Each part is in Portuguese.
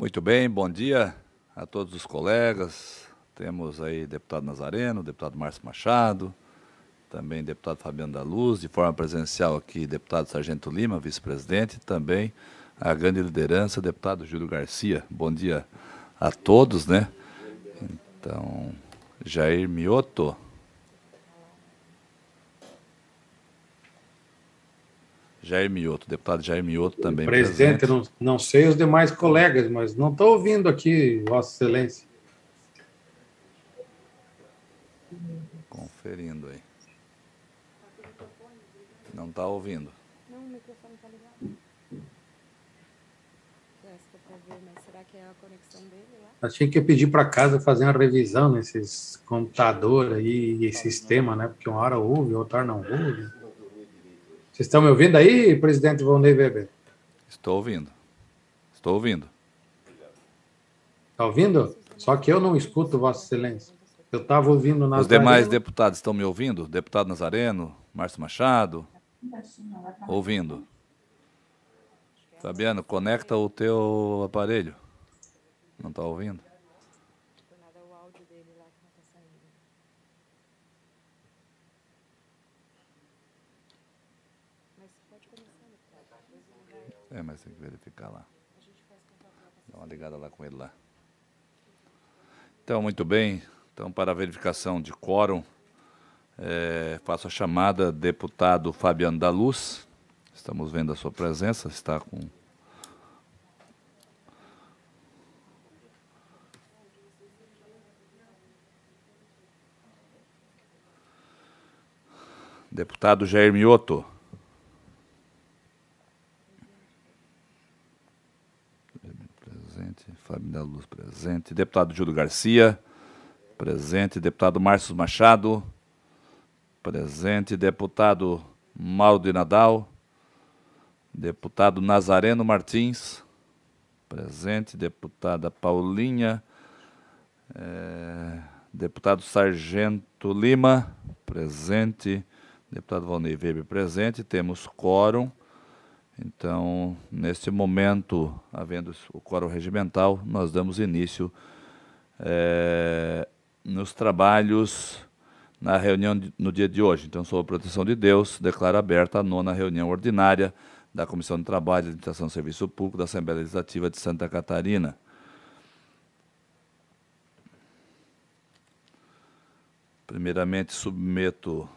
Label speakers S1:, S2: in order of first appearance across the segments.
S1: Muito bem, bom dia a todos os colegas. Temos aí deputado Nazareno, deputado Márcio Machado, também deputado Fabiano da Luz, de forma presencial aqui, deputado Sargento Lima, vice-presidente, também a grande liderança, deputado Júlio Garcia. Bom dia a todos, né? Então, Jair Mioto, Jair Mioto, deputado Jair Mioto também. Presidente, presente.
S2: Não, não sei os demais colegas, mas não estou ouvindo aqui, Vossa Excelência.
S1: Conferindo aí. Não está ouvindo.
S3: Não, o microfone está ligado. É para ver, mas
S1: será que é a conexão
S2: dele lá? Achei que ia pedir para casa fazer uma revisão nesses computadores aí e sistema, né? Porque uma hora ouve, outra não ouve. Vocês estão me ouvindo aí, presidente Volney Weber?
S1: Estou ouvindo. Estou ouvindo.
S2: Está ouvindo? Só que eu não escuto, Vossa Excelência. Eu estava ouvindo Nazareno. Os demais
S1: deputados estão me ouvindo? Deputado Nazareno, Márcio Machado? Ouvindo. Fabiano, conecta o teu aparelho. Não está ouvindo?
S3: É, mas tem que verificar lá. Dá uma
S1: ligada lá com ele lá. Então, muito bem. Então, para a verificação de quórum, é, faço a chamada deputado Fabiano da Luz. Estamos vendo a sua presença, está com Deputado Jair Mioto. Fábio da Luz, presente. Deputado Júlio Garcia, presente. Deputado Márcio Machado, presente. Deputado Mauro de Nadal, deputado Nazareno Martins, presente. Deputada Paulinha, é, deputado Sargento Lima, presente. Deputado Valnei Weber, presente. Temos quórum. Então, neste momento, havendo o quórum regimental, nós damos início é, nos trabalhos na reunião de, no dia de hoje. Então, sob a proteção de Deus, declaro aberta a nona reunião ordinária da Comissão de Trabalho, e Administração e Serviço Público da Assembleia Legislativa de Santa Catarina. Primeiramente, submeto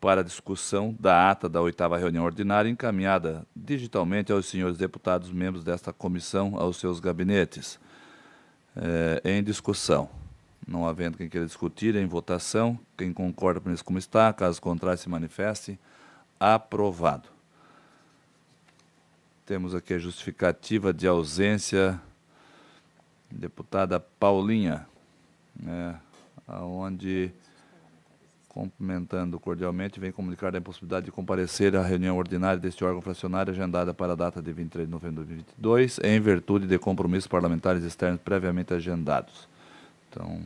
S1: para discussão da ata da oitava reunião ordinária encaminhada digitalmente aos senhores deputados membros desta comissão, aos seus gabinetes. É, em discussão. Não havendo quem queira discutir, em votação. Quem concorda com isso como está, caso contrário, se manifeste. Aprovado. Temos aqui a justificativa de ausência, deputada Paulinha, né, onde Complementando cordialmente, vem comunicar a impossibilidade de comparecer à reunião ordinária deste órgão fracionário, agendada para a data de 23 de novembro de 2022, em virtude de compromissos parlamentares externos previamente agendados. Então,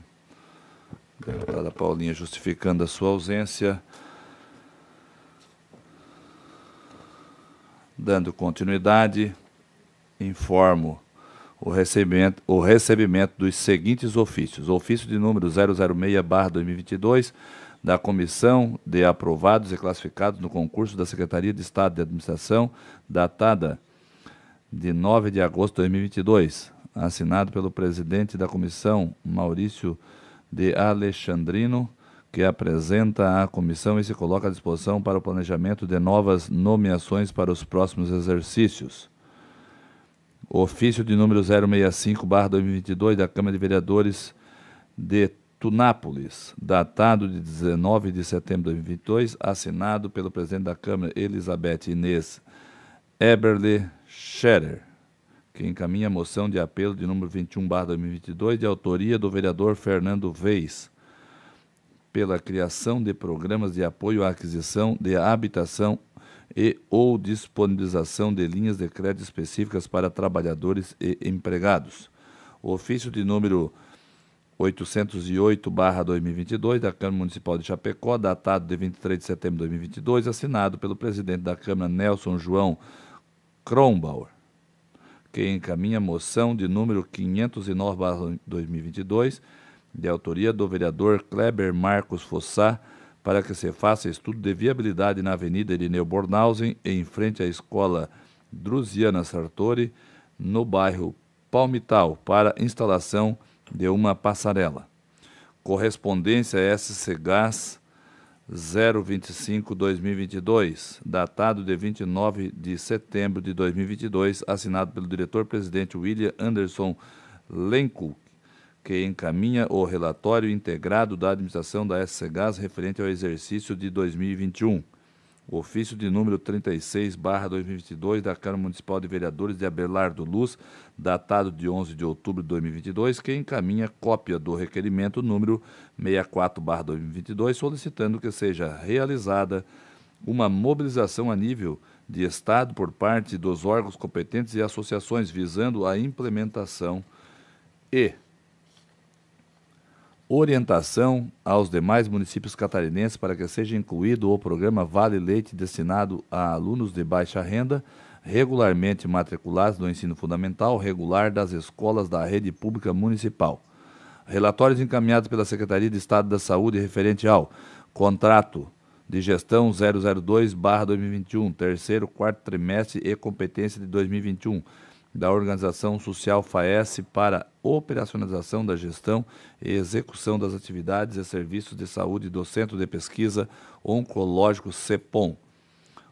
S1: deputada Paulinha justificando a sua ausência. Dando continuidade, informo o recebimento, o recebimento dos seguintes ofícios. Ofício de número 006-2022, da Comissão de Aprovados e Classificados no concurso da Secretaria de Estado de Administração, datada de 9 de agosto de 2022, assinado pelo presidente da comissão, Maurício de Alexandrino, que apresenta à comissão e se coloca à disposição para o planejamento de novas nomeações para os próximos exercícios. Ofício de número 065-2022 da Câmara de Vereadores de Tunápolis, datado de 19 de setembro de 2022, assinado pelo presidente da Câmara, Elizabeth Inês Eberle Scherer, que encaminha a moção de apelo de número 21-2022, de autoria do vereador Fernando Veis, pela criação de programas de apoio à aquisição de habitação e ou disponibilização de linhas de crédito específicas para trabalhadores e empregados. O ofício de número 808-2022 da Câmara Municipal de Chapecó, datado de 23 de setembro de 2022, assinado pelo presidente da Câmara, Nelson João Kronbauer, que encaminha a moção de número 509-2022, de autoria do vereador Kleber Marcos Fossá, para que se faça estudo de viabilidade na Avenida Irineu Bornhausen, em frente à Escola Drusiana Sartori, no bairro Palmital, para instalação de de uma passarela. Correspondência SCGAS 025-2022, datado de 29 de setembro de 2022, assinado pelo diretor-presidente William Anderson Lenko, que encaminha o relatório integrado da administração da SCGAS referente ao exercício de 2021. O ofício de número 36/2022 da Câmara Municipal de Vereadores de Abelardo Luz, datado de 11 de outubro de 2022, que encaminha cópia do requerimento número 64/2022 solicitando que seja realizada uma mobilização a nível de estado por parte dos órgãos competentes e associações visando a implementação e orientação aos demais municípios catarinenses para que seja incluído o programa Vale Leite destinado a alunos de baixa renda regularmente matriculados no ensino fundamental regular das escolas da rede pública municipal. Relatórios encaminhados pela Secretaria de Estado da Saúde referente ao contrato de gestão 002/2021, terceiro, quarto trimestre e competência de 2021 da Organização Social FAES para operacionalização da gestão e execução das atividades e serviços de saúde do Centro de Pesquisa Oncológico CEPOM,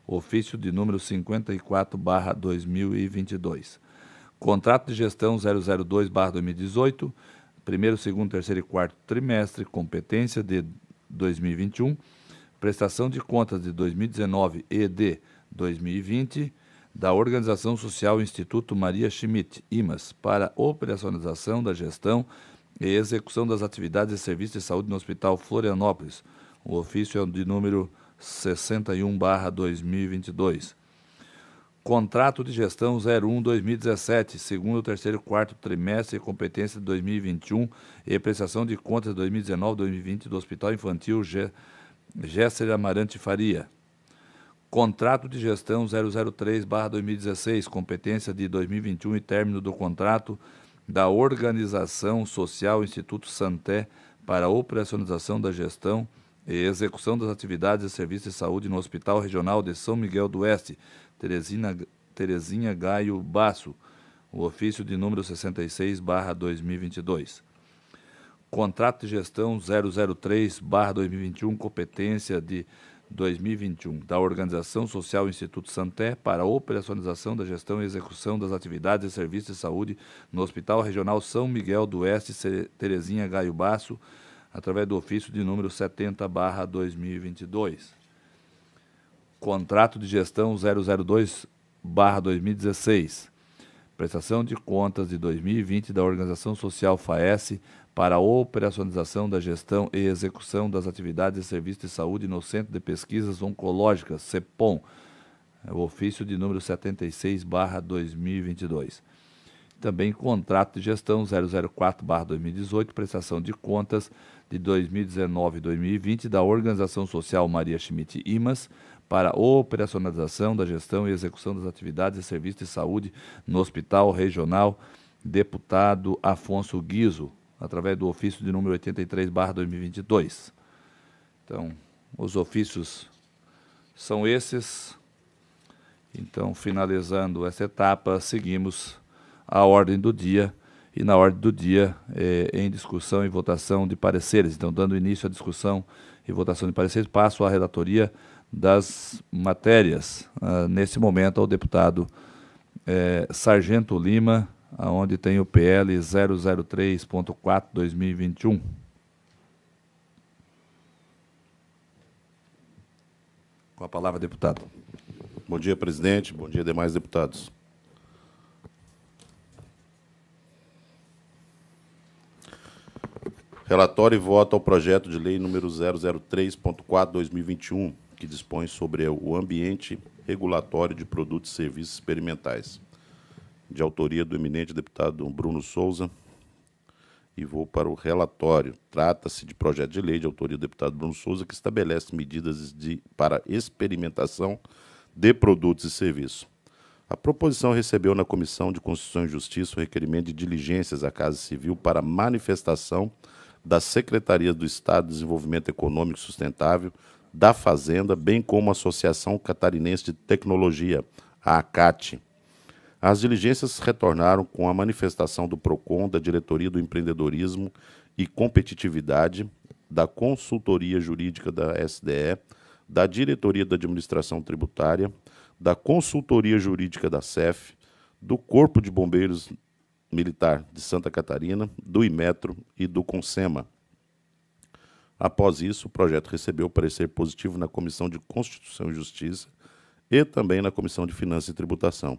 S1: ofício de número 54/2022. Contrato de gestão 002/2018, primeiro, segundo, terceiro e quarto trimestre, competência de 2021, prestação de contas de 2019 e de 2020 da Organização Social Instituto Maria Schmidt, IMAS, para operacionalização da gestão e execução das atividades e serviços de saúde no Hospital Florianópolis. O ofício é de número 61-2022. Contrato de gestão 01-2017, segundo, terceiro, quarto trimestre, competência de 2021 e prestação de contas 2019-2020 do Hospital Infantil Gé Gésser Amarante Faria. Contrato de gestão 003-2016, competência de 2021 e término do contrato da Organização Social Instituto Santé para operacionalização da gestão e execução das atividades e serviços de saúde no Hospital Regional de São Miguel do Oeste, Teresina, Terezinha Gaio Basso, o ofício de número 66-2022. Contrato de gestão 003-2021, competência de 2021 da Organização Social Instituto Santé para a operacionalização da gestão e execução das atividades e serviços de saúde no Hospital Regional São Miguel do Oeste, Terezinha Gaio Basso, através do ofício de número 70/2022. Contrato de gestão 002/2016. Prestação de contas de 2020 da Organização Social FAES para a operacionalização da gestão e execução das atividades e serviços de saúde no Centro de Pesquisas Oncológicas, CEPOM, o ofício de número 76-2022. Também contrato de gestão 004-2018, prestação de contas de 2019-2020 da Organização Social Maria Schmidt Imas para operacionalização da gestão e execução das atividades e serviços de saúde no Hospital Regional Deputado Afonso Guizo, através do ofício de número 83, barra 2022. Então, os ofícios são esses. Então, finalizando essa etapa, seguimos a ordem do dia e na ordem do dia é em discussão e votação de pareceres. Então, dando início à discussão e votação de pareceres, passo à redatoria das matérias. Ah, nesse momento, ao deputado é, Sargento Lima, onde tem o PL 003.4 2021.
S3: Com a palavra, deputado. Bom dia, presidente. Bom dia, demais deputados. Relatório e voto ao projeto de lei número 003.4/2021, que dispõe sobre o ambiente regulatório de produtos e serviços experimentais de autoria do eminente deputado Bruno Souza. E vou para o relatório. Trata-se de projeto de lei de autoria do deputado Bruno Souza que estabelece medidas de, para experimentação de produtos e serviços. A proposição recebeu na Comissão de Constituição e Justiça o requerimento de diligências à Casa Civil para manifestação da Secretaria do Estado de Desenvolvimento Econômico Sustentável, da Fazenda, bem como a Associação Catarinense de Tecnologia, a ACAT. As diligências retornaram com a manifestação do PROCON, da Diretoria do Empreendedorismo e Competitividade, da Consultoria Jurídica da SDE, da Diretoria da Administração Tributária, da Consultoria Jurídica da CEF, do Corpo de Bombeiros Militar de Santa Catarina, do Imetro e do Consema. Após isso, o projeto recebeu parecer positivo na Comissão de Constituição e Justiça e também na Comissão de Finanças e Tributação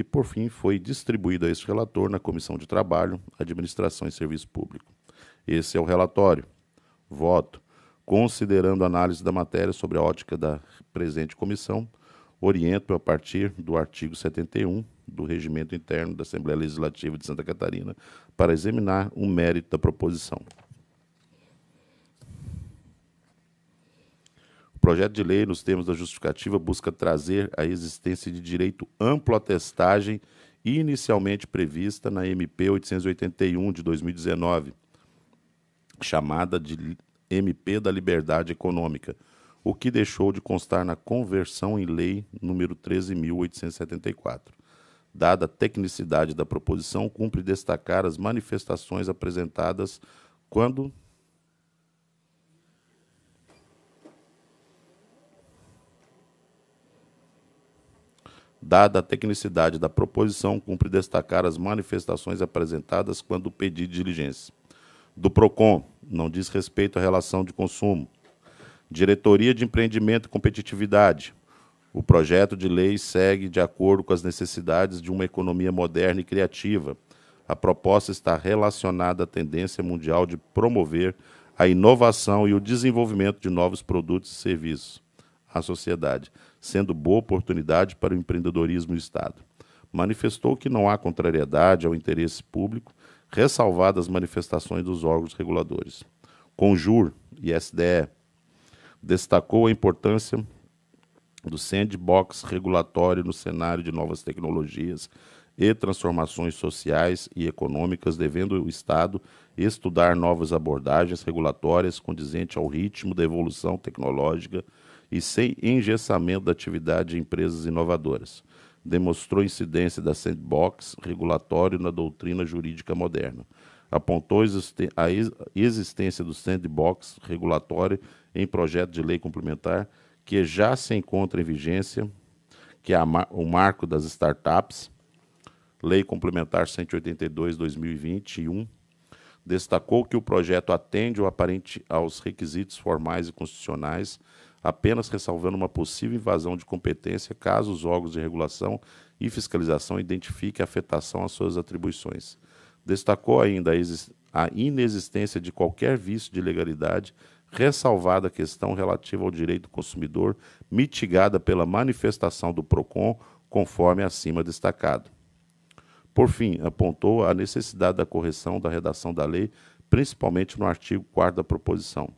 S3: e, por fim, foi distribuído a este relator na Comissão de Trabalho, Administração e Serviço Público. Esse é o relatório. Voto. Considerando a análise da matéria sobre a ótica da presente comissão, oriento a partir do artigo 71 do Regimento Interno da Assembleia Legislativa de Santa Catarina para examinar o mérito da proposição. O projeto de lei, nos termos da justificativa, busca trazer a existência de direito amplo à testagem inicialmente prevista na MP 881 de 2019, chamada de MP da Liberdade Econômica, o que deixou de constar na conversão em lei número 13874. Dada a tecnicidade da proposição, cumpre destacar as manifestações apresentadas quando Dada a tecnicidade da proposição, cumpre destacar as manifestações apresentadas quando o pedido de diligência. Do PROCON, não diz respeito à relação de consumo. Diretoria de Empreendimento e Competitividade. O projeto de lei segue de acordo com as necessidades de uma economia moderna e criativa. A proposta está relacionada à tendência mundial de promover a inovação e o desenvolvimento de novos produtos e serviços à sociedade sendo boa oportunidade para o empreendedorismo do Estado. Manifestou que não há contrariedade ao interesse público, ressalvadas as manifestações dos órgãos reguladores. Conjur e SDE destacou a importância do sandbox regulatório no cenário de novas tecnologias e transformações sociais e econômicas, devendo o Estado estudar novas abordagens regulatórias condizentes ao ritmo da evolução tecnológica e sem engessamento da atividade de empresas inovadoras. Demonstrou incidência da sandbox regulatório na doutrina jurídica moderna. Apontou a existência do sandbox regulatório em projeto de lei complementar que já se encontra em vigência, que é o marco das startups, Lei Complementar 182/2021, destacou que o projeto atende aparente aos requisitos formais e constitucionais apenas ressalvando uma possível invasão de competência caso os órgãos de regulação e fiscalização identifiquem afetação às suas atribuições. Destacou ainda a, inexistência de qualquer vício de legalidade, ressalvada a questão relativa ao direito do consumidor, mitigada pela manifestação do PROCON, conforme acima destacado. Por fim, apontou a necessidade da correção da redação da lei, principalmente no artigo 4 da proposição.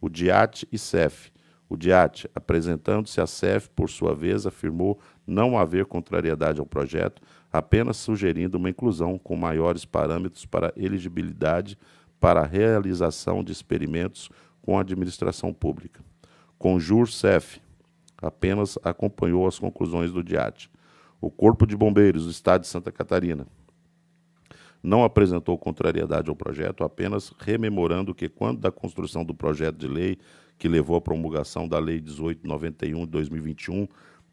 S3: O DIAT e CEF o DIAT, apresentando-se à CEF, por sua vez, afirmou não haver contrariedade ao projeto, apenas sugerindo uma inclusão com maiores parâmetros para elegibilidade para a realização de experimentos com a administração pública. Conjur CEF apenas acompanhou as conclusões do DIAT. O Corpo de Bombeiros do Estado de Santa Catarina não apresentou contrariedade ao projeto, apenas rememorando que, quando da construção do projeto de lei que levou à promulgação da Lei 1891 de 2021,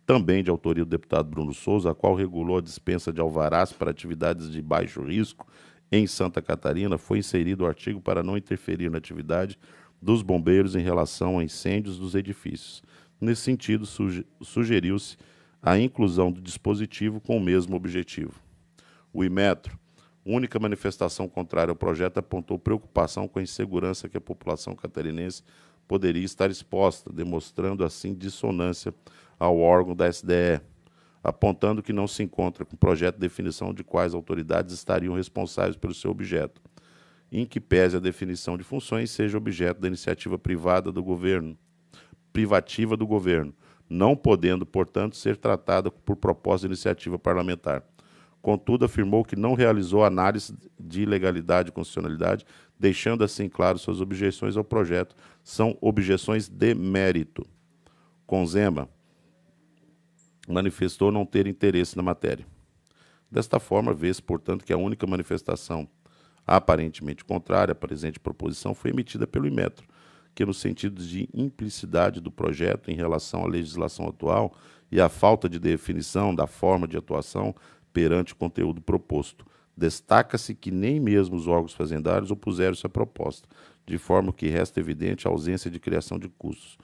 S3: também de autoria do deputado Bruno Souza, a qual regulou a dispensa de alvarás para atividades de baixo risco em Santa Catarina, foi inserido o artigo para não interferir na atividade dos bombeiros em relação a incêndios dos edifícios. Nesse sentido, sugeriu-se a inclusão do dispositivo com o mesmo objetivo. O Imetro única manifestação contrária ao projeto apontou preocupação com a insegurança que a população catarinense poderia estar exposta, demonstrando assim dissonância ao órgão da SDE, apontando que não se encontra com o projeto de definição de quais autoridades estariam responsáveis pelo seu objeto, em que pese a definição de funções seja objeto da iniciativa privada do governo, privativa do governo, não podendo, portanto, ser tratada por proposta de iniciativa parlamentar. Contudo, afirmou que não realizou análise de legalidade e constitucionalidade, deixando assim claro suas objeções ao projeto. São objeções de mérito. Conzema manifestou não ter interesse na matéria. Desta forma, vê-se, portanto, que a única manifestação aparentemente contrária à presente proposição foi emitida pelo Imetro, que, no sentido de implicidade do projeto em relação à legislação atual e à falta de definição da forma de atuação, perante o conteúdo proposto. Destaca-se que nem mesmo os órgãos fazendários opuseram-se à proposta, de forma que resta evidente a ausência de criação de custos,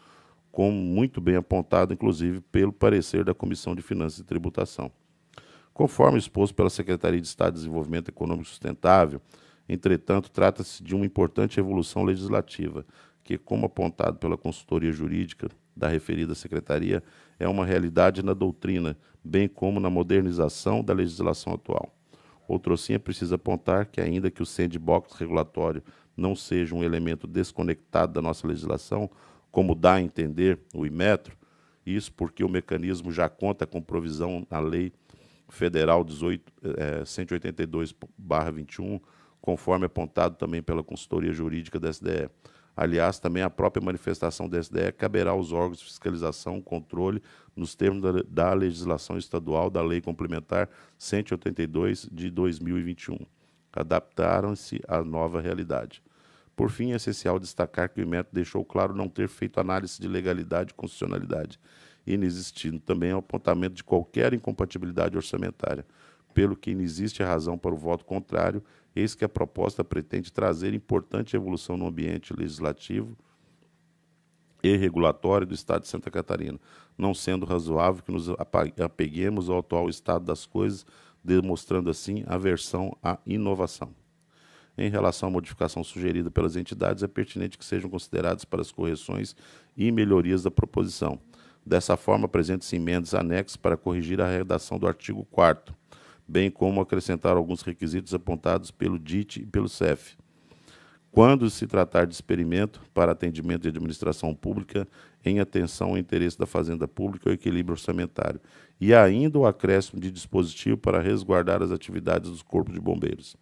S3: como muito bem apontado, inclusive, pelo parecer da Comissão de Finanças e Tributação. Conforme exposto pela Secretaria de Estado de Desenvolvimento Econômico Sustentável, entretanto, trata-se de uma importante evolução legislativa, que, como apontado pela consultoria jurídica da referida secretaria é uma realidade na doutrina, bem como na modernização da legislação atual. Assim, é preciso apontar que, ainda que o sandbox regulatório não seja um elemento desconectado da nossa legislação, como dá a entender o Imetro, isso porque o mecanismo já conta com provisão na Lei Federal 18, eh, 182-21, conforme apontado também pela consultoria jurídica da SDE. Aliás, também a própria manifestação da SDE caberá aos órgãos de fiscalização, controle, nos termos da, da legislação estadual da Lei Complementar 182 de 2021. Adaptaram-se à nova realidade. Por fim, é essencial destacar que o IMET deixou claro não ter feito análise de legalidade e constitucionalidade, inexistindo também o apontamento de qualquer incompatibilidade orçamentária, pelo que inexiste razão para o voto contrário Eis que a proposta pretende trazer importante evolução no ambiente legislativo e regulatório do Estado de Santa Catarina, não sendo razoável que nos apeguemos ao atual estado das coisas, demonstrando assim aversão à inovação. Em relação à modificação sugerida pelas entidades, é pertinente que sejam consideradas para as correções e melhorias da proposição. Dessa forma, apresentam-se emendas anexas para corrigir a redação do artigo 4 bem como acrescentar alguns requisitos apontados pelo DIT e pelo CEF. Quando se tratar de experimento para atendimento de administração pública, em atenção ao interesse da Fazenda Pública e ao equilíbrio orçamentário, e ainda o acréscimo de dispositivo para resguardar as atividades dos Corpos de Bombeiros.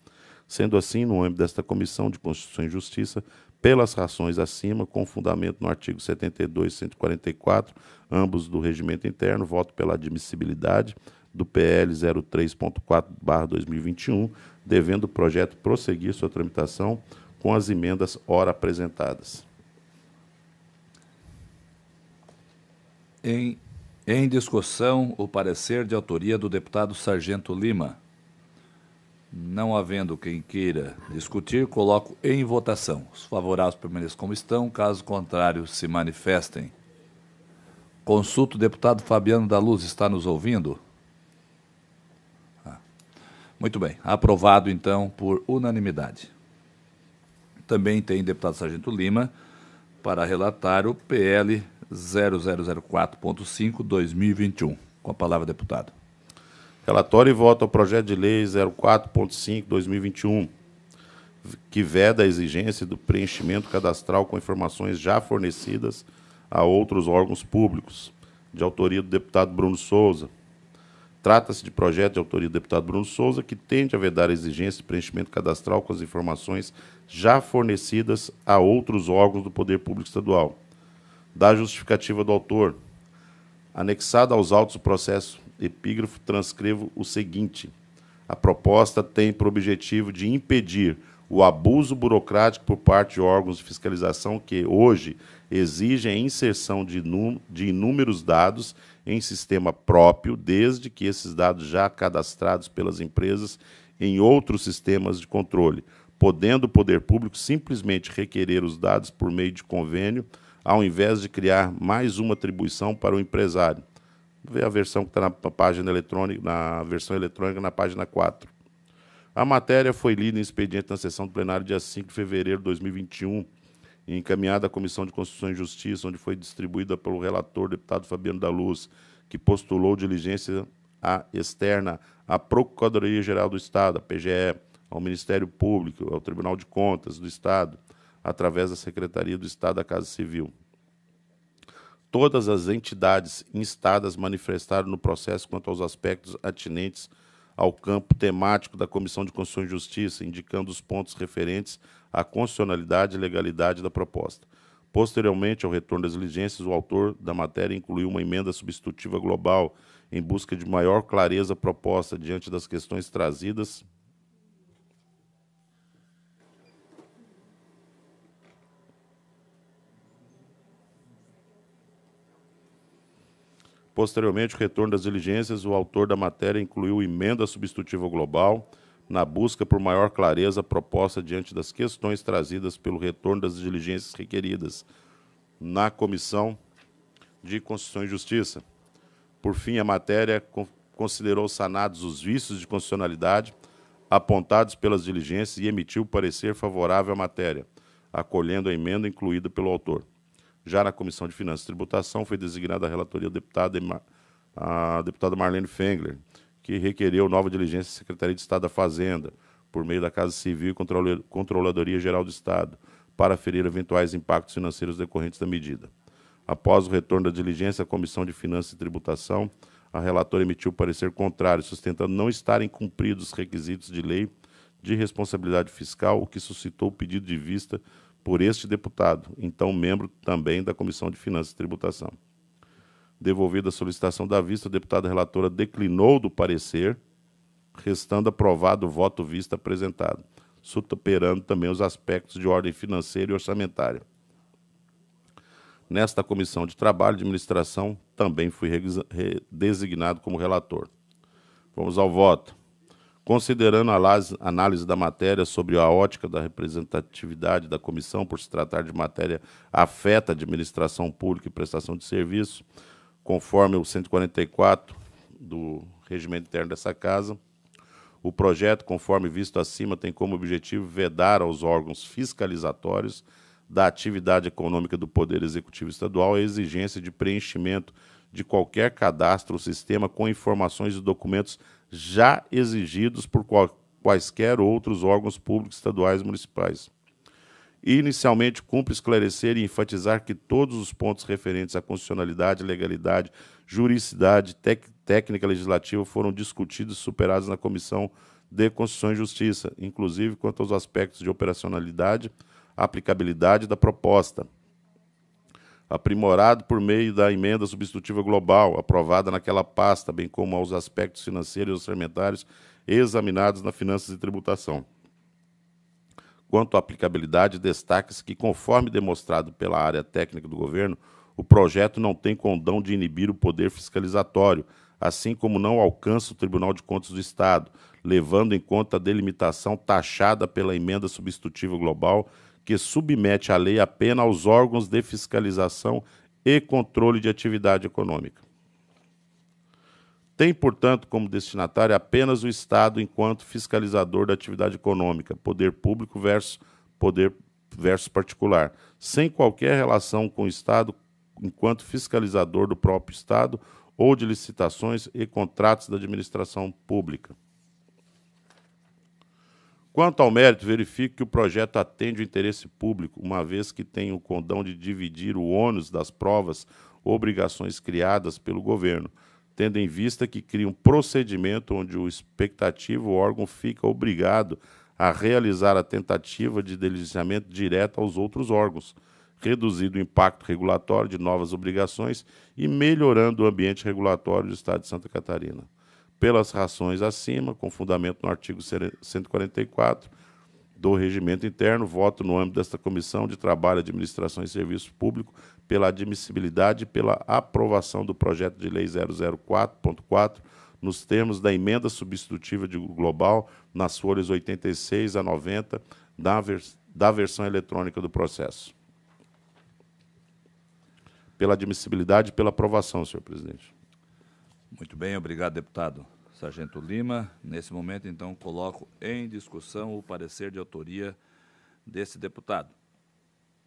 S3: Sendo assim, no âmbito desta Comissão de Constituição e Justiça, pelas razões acima, com fundamento no artigo 72 e 144, ambos do regimento interno, voto pela admissibilidade, do PL 03.4/2021, devendo o projeto prosseguir sua tramitação com as emendas ora apresentadas. Em,
S1: em discussão, o parecer de autoria do deputado Sargento Lima. Não havendo quem queira discutir, coloco em votação. Os favoráveis permaneçam como estão, caso contrário, se manifestem. Consulto o deputado Fabiano da Luz, está nos ouvindo? Muito bem, aprovado então por unanimidade. Também tem deputado Sargento Lima para relatar
S3: o PL 0004.5/2021. Com a palavra, deputado. Relatório e voto ao projeto de lei 04.5/2021, que veda a exigência do preenchimento cadastral com informações já fornecidas a outros órgãos públicos, de autoria do deputado Bruno Souza. Trata-se de projeto de autoria do deputado Bruno Souza, que tende a vedar a exigência de preenchimento cadastral com as informações já fornecidas a outros órgãos do Poder Público Estadual. Da justificativa do autor, anexado aos autos do processo epígrafo, transcrevo o seguinte: a proposta tem por objetivo de impedir o abuso burocrático por parte de órgãos de fiscalização que hoje exigem a inserção de, inúmeros dados em sistema próprio, desde que esses dados já cadastrados pelas empresas em outros sistemas de controle, podendo o poder público simplesmente requerer os dados por meio de convênio, ao invés de criar mais uma atribuição para o empresário. Vê a versão que está na página eletrônica, na versão eletrônica na página 4. A matéria foi lida em expediente na sessão do plenário dia 5 de fevereiro de 2021 encaminhada à Comissão de Constituição e Justiça, onde foi distribuída pelo relator, deputado Fabiano da Luz, que postulou diligência à externa à Procuradoria-Geral do Estado, a PGE, ao Ministério Público, ao Tribunal de Contas do Estado, através da Secretaria do Estado da Casa Civil. Todas as entidades instadas manifestaram no processo quanto aos aspectos atinentes ao campo temático da Comissão de Constituição e Justiça, indicando os pontos referentes a constitucionalidade e legalidade da proposta. Posteriormente ao retorno das diligências, o autor da matéria incluiu uma emenda substitutiva global em busca de maior clareza proposta diante das questões trazidas Posteriormente, o retorno das diligências, o autor da matéria incluiu emenda substitutiva global na busca por maior clareza proposta diante das questões trazidas pelo retorno das diligências requeridas na Comissão de Constituição e Justiça. Por fim, a matéria considerou sanados os vícios de constitucionalidade apontados pelas diligências e emitiu parecer favorável à matéria, acolhendo a emenda incluída pelo autor. Já na Comissão de Finanças e Tributação foi designada a relatoria do deputado a deputada Marlene Fengler, que requereu nova diligência à Secretaria de Estado da Fazenda, por meio da Casa Civil e Controladoria Geral do Estado, para aferir eventuais impactos financeiros decorrentes da medida. Após o retorno da diligência, à Comissão de Finanças e Tributação, a relatora emitiu parecer contrário, sustentando não estarem cumpridos os requisitos de lei de responsabilidade fiscal, o que suscitou o pedido de vista por este deputado, então membro também da Comissão de Finanças e Tributação. Devolvida a solicitação da vista, a deputada relatora declinou do parecer, restando aprovado o voto vista apresentado, superando também os aspectos de ordem financeira e orçamentária. Nesta comissão de trabalho e administração, também fui designado como relator. Vamos ao voto. Considerando a análise da matéria sobre a ótica da representatividade da comissão, por se tratar de matéria afeta a administração pública e prestação de serviço, conforme o 144 do Regimento Interno dessa Casa, o projeto, conforme visto acima, tem como objetivo vedar aos órgãos fiscalizatórios da atividade econômica do Poder Executivo Estadual a exigência de preenchimento de qualquer cadastro ou sistema com informações e documentos já exigidos por quaisquer outros órgãos públicos estaduais e municipais. Inicialmente, cumpre esclarecer e enfatizar que todos os pontos referentes à constitucionalidade, legalidade, juridicidade, tec técnica legislativa foram discutidos e superados na Comissão de Constituição e Justiça, inclusive quanto aos aspectos de operacionalidade, aplicabilidade da proposta, aprimorado por meio da emenda substitutiva global aprovada naquela pasta, bem como aos aspectos financeiros e orçamentários examinados na Finanças e Tributação. Quanto à aplicabilidade, destaca-se que, conforme demonstrado pela área técnica do governo, o projeto não tem condão de inibir o poder fiscalizatório, assim como não alcança o Tribunal de Contas do Estado, levando em conta a delimitação taxada pela Emenda Substitutiva Global, que submete a lei apenas aos órgãos de fiscalização e controle de atividade econômica. Tem, portanto, como destinatário apenas o Estado enquanto fiscalizador da atividade econômica, poder público versus poder versus particular, sem qualquer relação com o Estado enquanto fiscalizador do próprio Estado ou de licitações e contratos da administração pública. Quanto ao mérito, verifique que o projeto atende o interesse público, uma vez que tem o condão de dividir o ônus das provas, obrigações criadas pelo governo tendo em vista que cria um procedimento onde o expectativo órgão fica obrigado a realizar a tentativa de deliciamento direto aos outros órgãos, reduzindo o impacto regulatório de novas obrigações e melhorando o ambiente regulatório do Estado de Santa Catarina. Pelas razões acima, com fundamento no artigo 144 do Regimento Interno, voto no âmbito desta Comissão de Trabalho, Administração e Serviço Público pela admissibilidade e pela aprovação do projeto de lei 004.4 nos termos da emenda substitutiva de global nas folhas 86 a 90 da, vers da versão eletrônica do processo. Pela admissibilidade e pela aprovação, senhor presidente.
S1: Muito bem, obrigado, deputado Sargento Lima. Nesse momento, então, coloco em discussão o parecer de autoria desse deputado.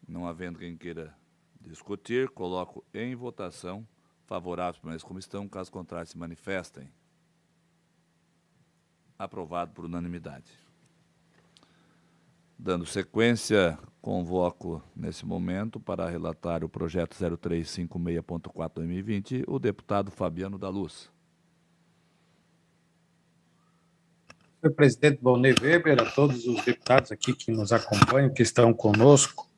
S1: Não havendo quem queira discutir, coloco em votação. Favoráveis mas como estão, caso contrário se manifestem. Aprovado por unanimidade. Dando sequência, convoco nesse momento para relatar o projeto 0356.4-2020 o deputado Fabiano da Luz.
S2: Senhor presidente Bonner Weber, a todos os deputados aqui que nos acompanham, que estão conosco.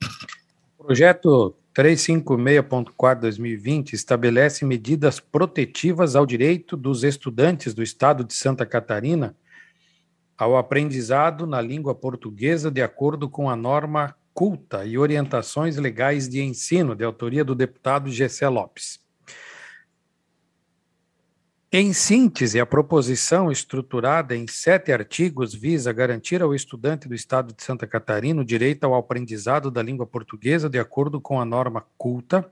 S2: O projeto 356.4/2020 estabelece medidas protetivas ao direito dos estudantes do Estado de Santa Catarina ao aprendizado na língua portuguesa de acordo com a norma culta e orientações legais de ensino de autoria do deputado Gessé Lopes. Em síntese, a proposição, estruturada em sete artigos, visa garantir ao estudante do Estado de Santa Catarina o direito ao aprendizado da língua portuguesa de acordo com a norma culta,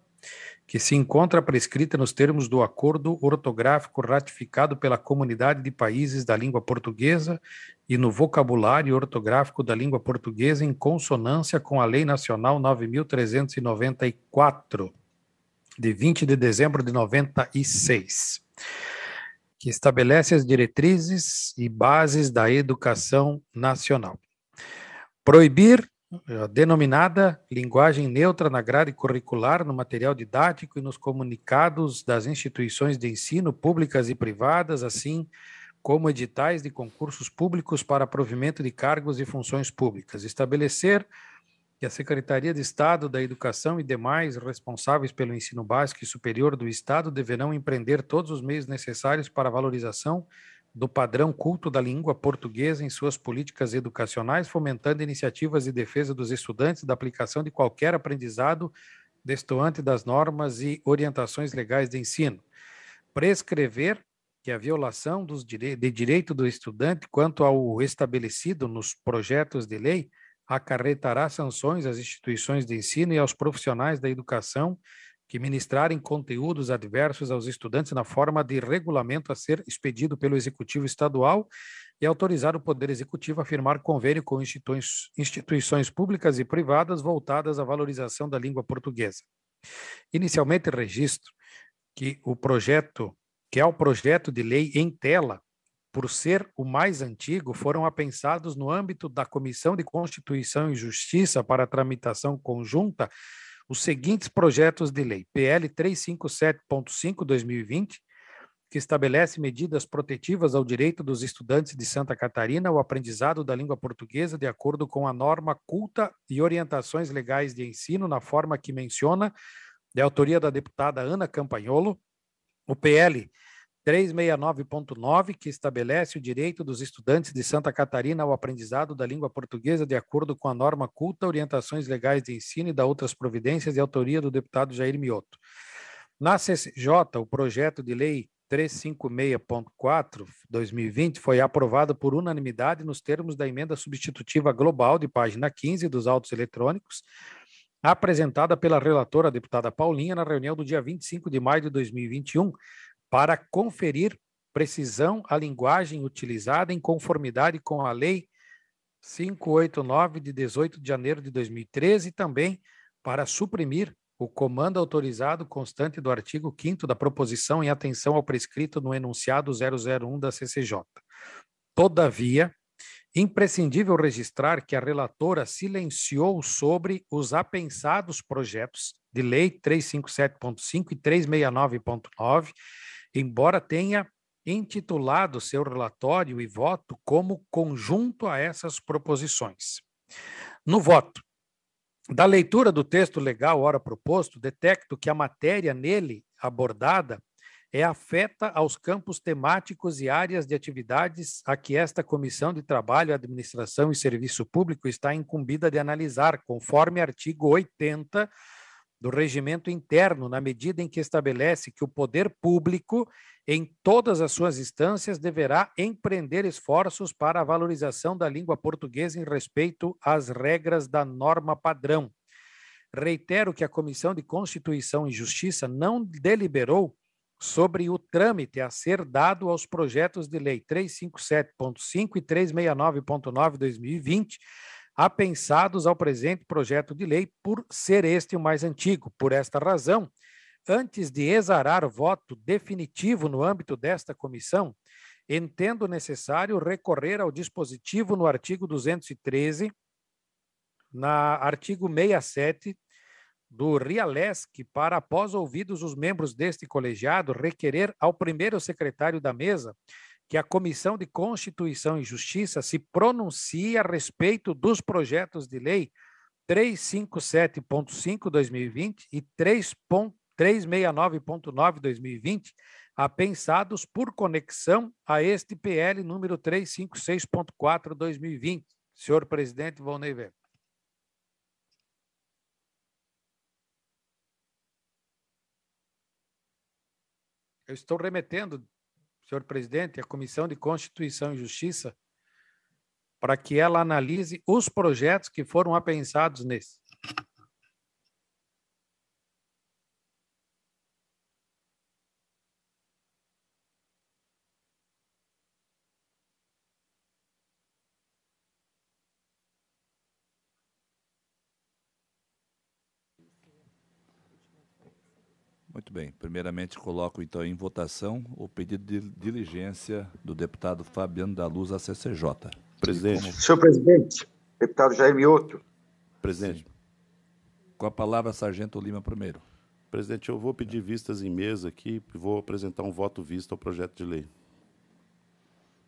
S2: que se encontra prescrita nos termos do acordo ortográfico ratificado pela Comunidade de Países da Língua Portuguesa e no vocabulário ortográfico da língua portuguesa em consonância com a Lei Nacional 9394, de 20 de dezembro de 96 que estabelece as diretrizes e bases da educação nacional. Proibir a denominada linguagem neutra na grade curricular, no material didático e nos comunicados das instituições de ensino públicas e privadas, assim como editais de concursos públicos para provimento de cargos e funções públicas. Estabelecer e a Secretaria de Estado da Educação e demais responsáveis pelo ensino básico e superior do Estado deverão empreender todos os meios necessários para a valorização do padrão culto da língua portuguesa em suas políticas educacionais, fomentando iniciativas de defesa dos estudantes da aplicação de qualquer aprendizado destoante das normas e orientações legais de ensino. Prescrever que a violação dos dire... de direito do estudante quanto ao estabelecido nos projetos de lei acarretará sanções às instituições de ensino e aos profissionais da educação que ministrarem conteúdos adversos aos estudantes na forma de regulamento a ser expedido pelo Executivo Estadual e autorizar o Poder Executivo a firmar convênio com instituições públicas e privadas voltadas à valorização da língua portuguesa. Inicialmente registro que o projeto, que é o projeto de lei em tela, por ser o mais antigo, foram apensados no âmbito da Comissão de Constituição e Justiça para tramitação conjunta os seguintes projetos de lei: PL 357.5/2020, que estabelece medidas protetivas ao direito dos estudantes de Santa Catarina ao aprendizado da língua portuguesa de acordo com a norma culta e orientações legais de ensino na forma que menciona, de autoria da deputada Ana Campanholo, o PL 369.9, que estabelece o direito dos estudantes de Santa Catarina ao aprendizado da língua portuguesa de acordo com a norma culta, orientações legais de ensino e da outras providências de autoria do deputado Jair Mioto. Na CCJ, o projeto de lei 356.4 2020 foi aprovado por unanimidade nos termos da emenda substitutiva global de página 15 dos autos eletrônicos, apresentada pela relatora deputada Paulinha na reunião do dia 25 de maio de 2021, para conferir precisão à linguagem utilizada em conformidade com a Lei 589 de 18 de janeiro de 2013 e também para suprimir o comando autorizado constante do artigo 5 da proposição em atenção ao prescrito no enunciado 001 da CCJ. Todavia, imprescindível registrar que a relatora silenciou sobre os apensados projetos de lei 357.5 e 369.9 embora tenha intitulado seu relatório e voto como conjunto a essas proposições. No voto, da leitura do texto legal ora proposto, detecto que a matéria nele abordada é afeta aos campos temáticos e áreas de atividades a que esta Comissão de Trabalho, Administração e Serviço Público está incumbida de analisar, conforme artigo 80 do regimento interno, na medida em que estabelece que o poder público, em todas as suas instâncias, deverá empreender esforços para a valorização da língua portuguesa em respeito às regras da norma padrão. Reitero que a Comissão de Constituição e Justiça não deliberou sobre o trâmite a ser dado aos projetos de lei 357.5 e 369.9/2020 apensados ao presente projeto de lei por ser este o mais antigo. Por esta razão, antes de exarar voto definitivo no âmbito desta comissão, entendo necessário recorrer ao dispositivo no artigo 213, na artigo 67 do Rialesc, para após ouvidos os membros deste colegiado requerer ao primeiro secretário da mesa que a Comissão de Constituição e Justiça se pronuncie a respeito dos projetos de lei 357.5/2020 e 3.369.9/2020, apensados por conexão a este PL número 356.4/2020. Senhor presidente Von Weber. Eu estou remetendo senhor presidente, a Comissão de Constituição e Justiça para que ela analise os projetos que foram apensados nesse.
S1: Muito bem. Primeiramente, coloco então em votação o pedido de diligência do deputado Fabiano da Luz à CCJ. Presidente. Como...
S2: Senhor presidente,
S1: deputado Jair
S3: Mioto. Presidente.
S1: Com a palavra, Sargento Lima, primeiro.
S3: Presidente, eu vou pedir vistas em mesa aqui e vou apresentar um voto visto ao projeto de lei.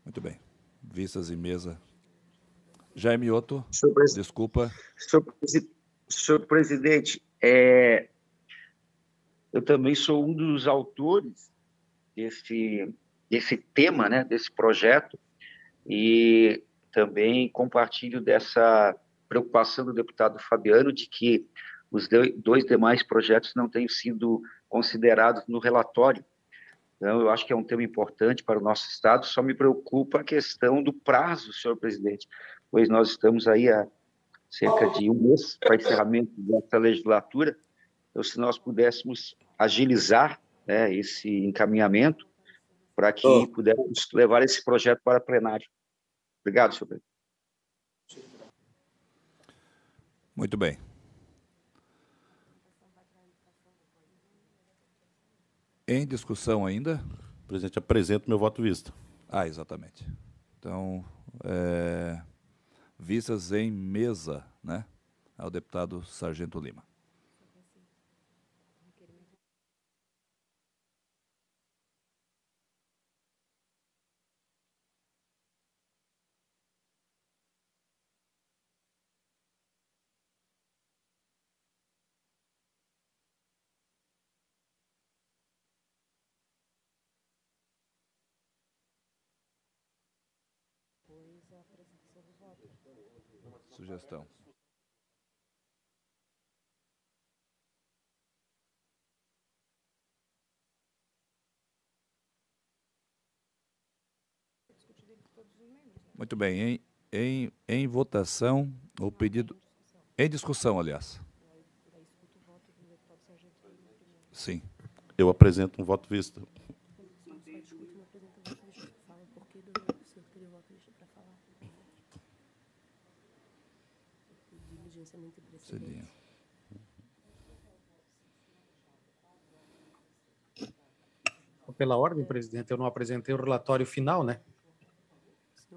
S3: Muito bem. Vistas em mesa. Jaime Otto,
S1: senhor
S2: desculpa. Senhor, senhor presidente, é, eu também sou um dos autores desse, desse tema, né, desse projeto, e também compartilho dessa
S3: preocupação do deputado Fabiano de que os dois demais projetos não tenham sido considerados no relatório. Então, eu acho que é um tema importante para o nosso Estado, só me preocupa a questão do prazo, senhor presidente, pois nós estamos aí há cerca de um mês para encerramento dessa legislatura, então, se nós pudéssemos agilizar né, esse encaminhamento para que oh. pudéssemos levar esse projeto para plenário. Obrigado, senhor presidente.
S1: Muito bem. Em discussão ainda? Presidente, apresento meu voto visto. Ah, exatamente. Então, é, vistas em mesa, né, ao deputado Sargento Lima. sugestão. Muito bem. Em, em, em votação, o pedido. Em discussão, aliás.
S3: Sim. Eu apresento um voto vista.
S2: Pela ordem, presidente, eu não apresentei o relatório final, né? É,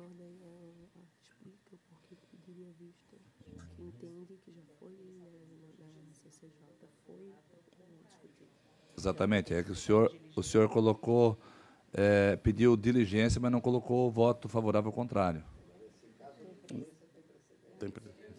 S1: Exatamente, é que o senhor, o senhor colocou, é, pediu diligência, mas não colocou o voto favorável ao contrário.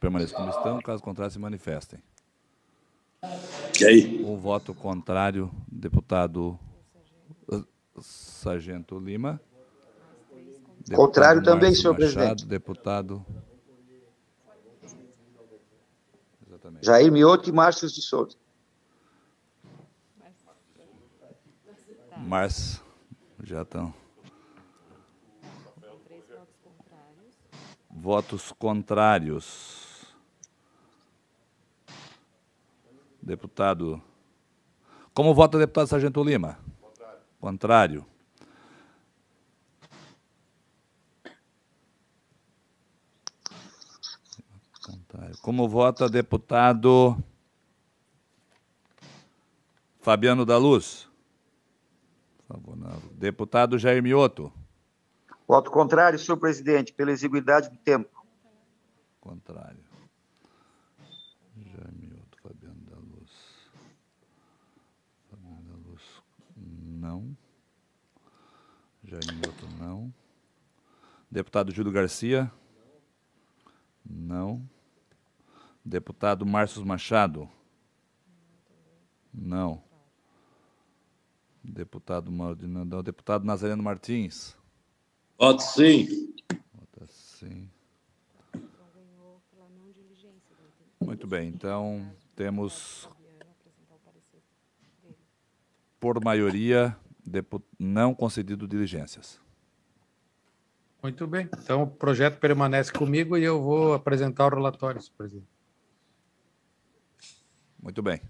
S1: permaneçam como estão, caso contrário, se manifestem. E aí? Um voto contrário, deputado Sargento Lima. Deputado contrário Márcio também, senhor Machado, presidente. Deputado. Exatamente. Jair Mioto e Márcio de Souza. Márcio, já estão. Votos contrários. Deputado. Como vota o deputado Sargento Lima? Contrário. Contrário. Como vota deputado Fabiano da Luz? Deputado Jair Mioto.
S2: Voto contrário, senhor presidente, pela exiguidade do tempo.
S1: Contrário. Jair não. Deputado Júlio Garcia? Não. Deputado Márcio Machado? Não. Deputado Deputado Nazareno Martins?
S3: Voto sim.
S1: Voto sim. Muito bem, então temos por maioria não concedido diligências.
S2: Muito bem. Então, o projeto permanece comigo e eu vou apresentar o relatório, senhor presidente.
S1: Muito bem.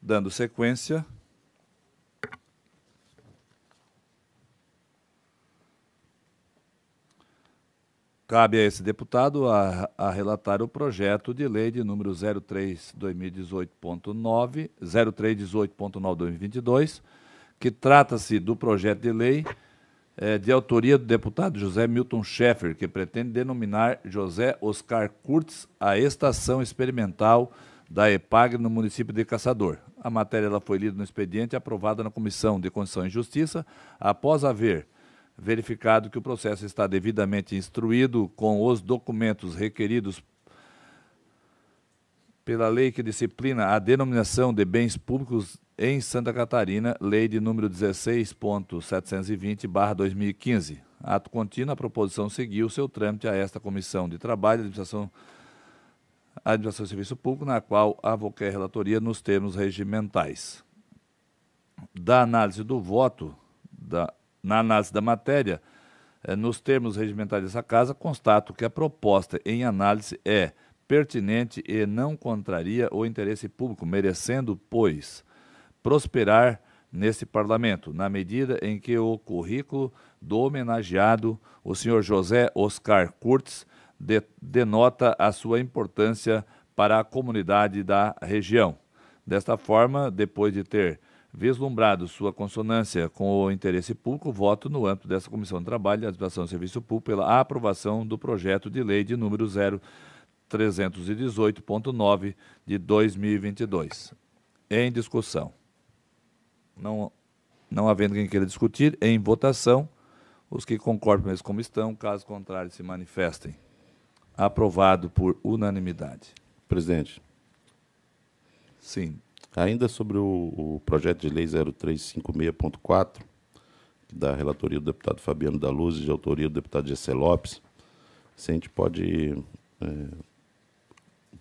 S1: Dando sequência. Cabe a esse deputado a, a relatar o projeto de lei de número 03 20189 2022 que trata-se do projeto de lei é, de autoria do deputado José Milton Schaeffer, que pretende denominar José Oscar Curtis a estação experimental da EPAG no município de Caçador. A matéria ela foi lida no expediente e aprovada na Comissão de Condição e Justiça, após haver verificado que o processo está devidamente instruído com os documentos requeridos pela lei que disciplina a denominação de bens públicos em Santa Catarina, lei de número 16.720/2015. Ato contínuo, a proposição seguiu seu trâmite a esta Comissão de Trabalho, Administração Administração do Serviço Público, na qual avoquei a relatoria nos termos regimentais. Da análise do voto da na análise da matéria, eh, nos termos regimentais dessa casa, constato que a proposta em análise é pertinente e não contraria o interesse público, merecendo, pois, prosperar nesse parlamento, na medida em que o currículo do homenageado, o senhor José Oscar Kurtz, de, denota a sua importância para a comunidade da região. Desta forma, depois de ter Vislumbrado sua consonância com o interesse público, voto no âmbito dessa Comissão de Trabalho e Administração do Serviço Público pela aprovação do projeto de lei de número 0318.9 de 2022. Em discussão. Não, não havendo quem queira discutir, em votação, os que concordam com eles como estão, caso contrário, se manifestem. Aprovado por
S3: unanimidade. Presidente. Sim. Ainda sobre o, o projeto de lei 0356.4, da relatoria do deputado Fabiano da Luz e de autoria do deputado Gessé Lopes, se a gente pode é,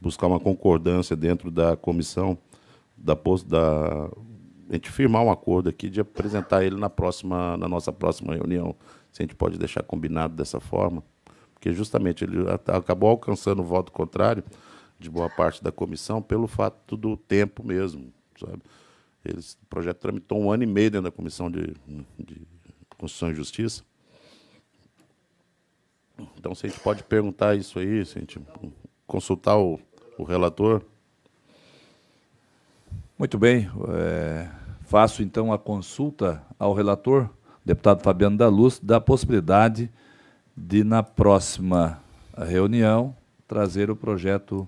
S3: buscar uma concordância dentro da comissão, da, da, a gente firmar um acordo aqui de apresentar ele na, próxima, na nossa próxima reunião. Se a gente pode deixar combinado dessa forma, porque justamente ele acabou alcançando o voto contrário, de boa parte da comissão pelo fato do tempo mesmo, sabe? Eles, o projeto tramitou um ano e meio dentro da Comissão de, de Constituição e Justiça. Então, se a gente pode perguntar isso aí, se a gente consultar o, o relator. Muito bem.
S1: É, faço, então, a consulta ao relator, deputado Fabiano da Luz, da possibilidade de, na próxima reunião, trazer o projeto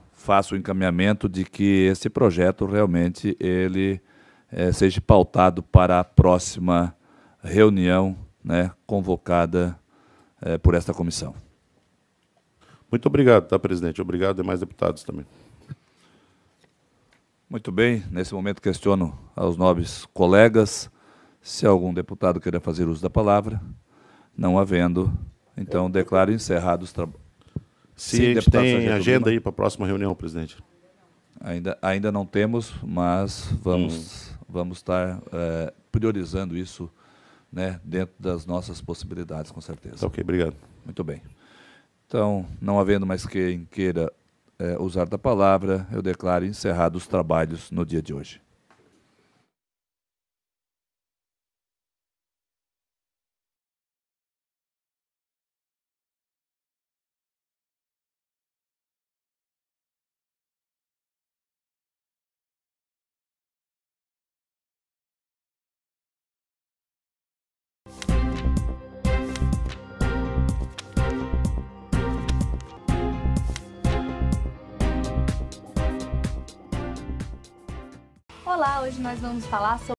S1: faço o encaminhamento de que esse projeto realmente ele é, seja pautado para a próxima reunião né, convocada é, por esta comissão. Muito obrigado, tá, presidente. Obrigado, demais deputados também. Muito bem, nesse momento questiono aos nobres colegas se algum deputado queira fazer uso da palavra. Não havendo, então declaro encerrados os trabalhos. Se Sim, a tem é agenda aí para a próxima reunião, presidente. Ainda, ainda não temos, mas vamos, hum. vamos estar é, priorizando isso né, dentro das nossas possibilidades, com certeza. Ok, obrigado. Muito bem. Então, não havendo mais quem queira é, usar da palavra, eu declaro encerrados os trabalhos no dia de hoje. vamos falar sobre